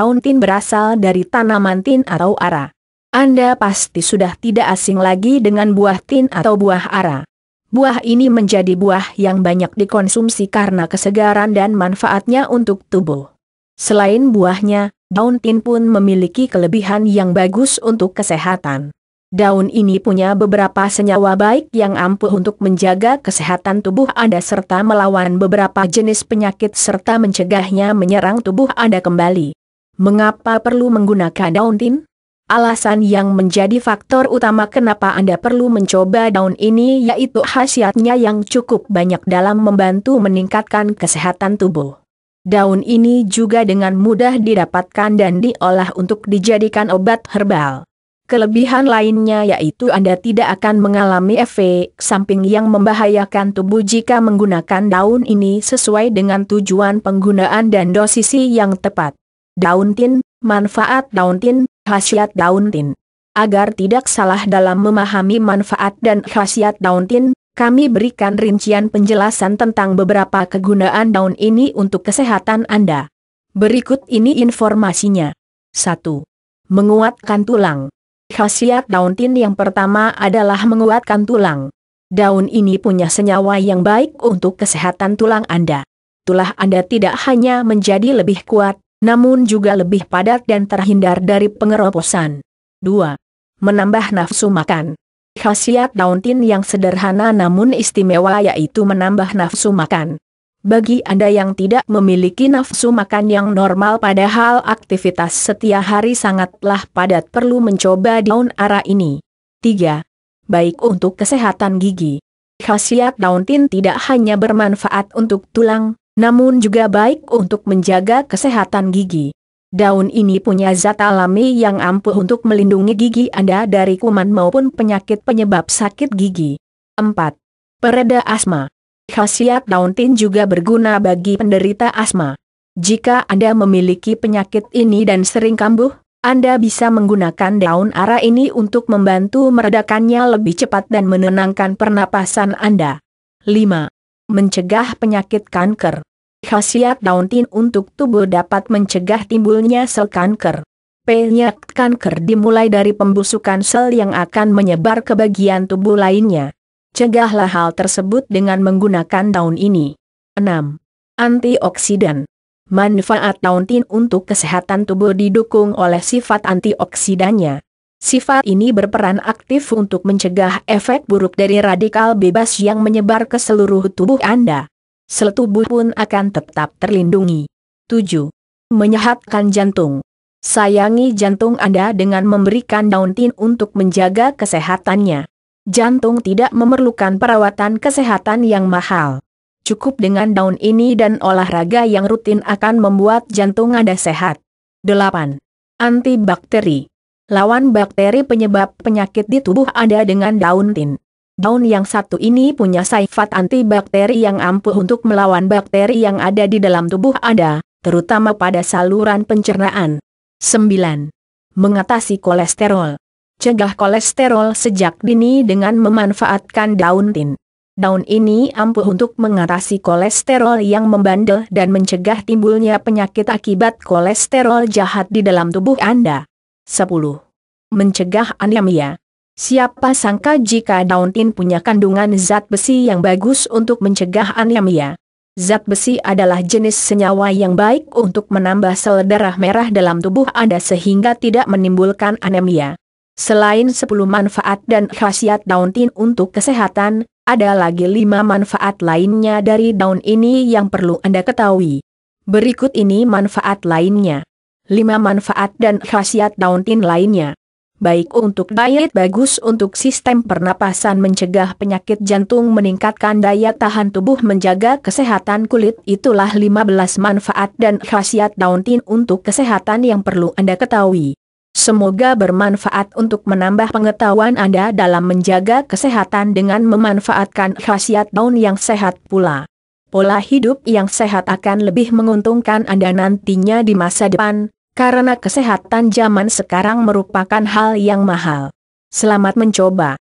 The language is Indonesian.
Daun tin berasal dari tanaman tin atau ara. Anda pasti sudah tidak asing lagi dengan buah tin atau buah ara. Buah ini menjadi buah yang banyak dikonsumsi karena kesegaran dan manfaatnya untuk tubuh. Selain buahnya, daun tin pun memiliki kelebihan yang bagus untuk kesehatan. Daun ini punya beberapa senyawa baik yang ampuh untuk menjaga kesehatan tubuh Anda serta melawan beberapa jenis penyakit serta mencegahnya menyerang tubuh Anda kembali. Mengapa perlu menggunakan daun tin? Alasan yang menjadi faktor utama kenapa Anda perlu mencoba daun ini yaitu khasiatnya yang cukup banyak dalam membantu meningkatkan kesehatan tubuh. Daun ini juga dengan mudah didapatkan dan diolah untuk dijadikan obat herbal. Kelebihan lainnya yaitu Anda tidak akan mengalami efek samping yang membahayakan tubuh jika menggunakan daun ini sesuai dengan tujuan penggunaan dan dosisi yang tepat daun tin, manfaat daun tin, khasiat daun tin. Agar tidak salah dalam memahami manfaat dan khasiat daun tin, kami berikan rincian penjelasan tentang beberapa kegunaan daun ini untuk kesehatan Anda. Berikut ini informasinya. 1. Menguatkan tulang. Khasiat daun tin yang pertama adalah menguatkan tulang. Daun ini punya senyawa yang baik untuk kesehatan tulang Anda. Tulah Anda tidak hanya menjadi lebih kuat, namun juga lebih padat dan terhindar dari pengeroposan. 2. Menambah nafsu makan. Khasiat daun tin yang sederhana namun istimewa yaitu menambah nafsu makan. Bagi Anda yang tidak memiliki nafsu makan yang normal padahal aktivitas setiap hari sangatlah padat perlu mencoba daun ara ini. 3. Baik untuk kesehatan gigi. Khasiat daun tin tidak hanya bermanfaat untuk tulang, namun juga baik untuk menjaga kesehatan gigi. Daun ini punya zat alami yang ampuh untuk melindungi gigi Anda dari kuman maupun penyakit penyebab sakit gigi. 4. Pereda asma. Khasiat daun tin juga berguna bagi penderita asma. Jika Anda memiliki penyakit ini dan sering kambuh, Anda bisa menggunakan daun ara ini untuk membantu meredakannya lebih cepat dan menenangkan pernapasan Anda. 5 mencegah penyakit kanker. Khasiat daun tin untuk tubuh dapat mencegah timbulnya sel kanker. Penyakit kanker dimulai dari pembusukan sel yang akan menyebar ke bagian tubuh lainnya. Cegahlah hal tersebut dengan menggunakan daun ini. 6. Antioksidan Manfaat daun tin untuk kesehatan tubuh didukung oleh sifat antioksidannya. Sifat ini berperan aktif untuk mencegah efek buruk dari radikal bebas yang menyebar ke seluruh tubuh Anda. Sel pun akan tetap terlindungi. 7. Menyehatkan jantung. Sayangi jantung Anda dengan memberikan daun tin untuk menjaga kesehatannya. Jantung tidak memerlukan perawatan kesehatan yang mahal. Cukup dengan daun ini dan olahraga yang rutin akan membuat jantung Anda sehat. 8. Antibakteri lawan bakteri penyebab penyakit di tubuh Anda dengan daun tin. Daun yang satu ini punya sifat antibakteri yang ampuh untuk melawan bakteri yang ada di dalam tubuh Anda, terutama pada saluran pencernaan. 9. Mengatasi kolesterol. Cegah kolesterol sejak dini dengan memanfaatkan daun tin. Daun ini ampuh untuk mengatasi kolesterol yang membandel dan mencegah timbulnya penyakit akibat kolesterol jahat di dalam tubuh Anda. 10. Mencegah anemia. Siapa sangka jika daun tin punya kandungan zat besi yang bagus untuk mencegah anemia. Zat besi adalah jenis senyawa yang baik untuk menambah sel darah merah dalam tubuh Anda sehingga tidak menimbulkan anemia. Selain 10 manfaat dan khasiat daun tin untuk kesehatan, ada lagi 5 manfaat lainnya dari daun ini yang perlu Anda ketahui. Berikut ini manfaat lainnya. 5 manfaat dan khasiat daun tin lainnya. Baik untuk diet bagus untuk sistem pernapasan mencegah penyakit jantung meningkatkan daya tahan tubuh menjaga kesehatan kulit itulah 15 manfaat dan khasiat daun tin untuk kesehatan yang perlu Anda ketahui. Semoga bermanfaat untuk menambah pengetahuan Anda dalam menjaga kesehatan dengan memanfaatkan khasiat daun yang sehat pula. Pola hidup yang sehat akan lebih menguntungkan Anda nantinya di masa depan karena kesehatan zaman sekarang merupakan hal yang mahal. Selamat mencoba.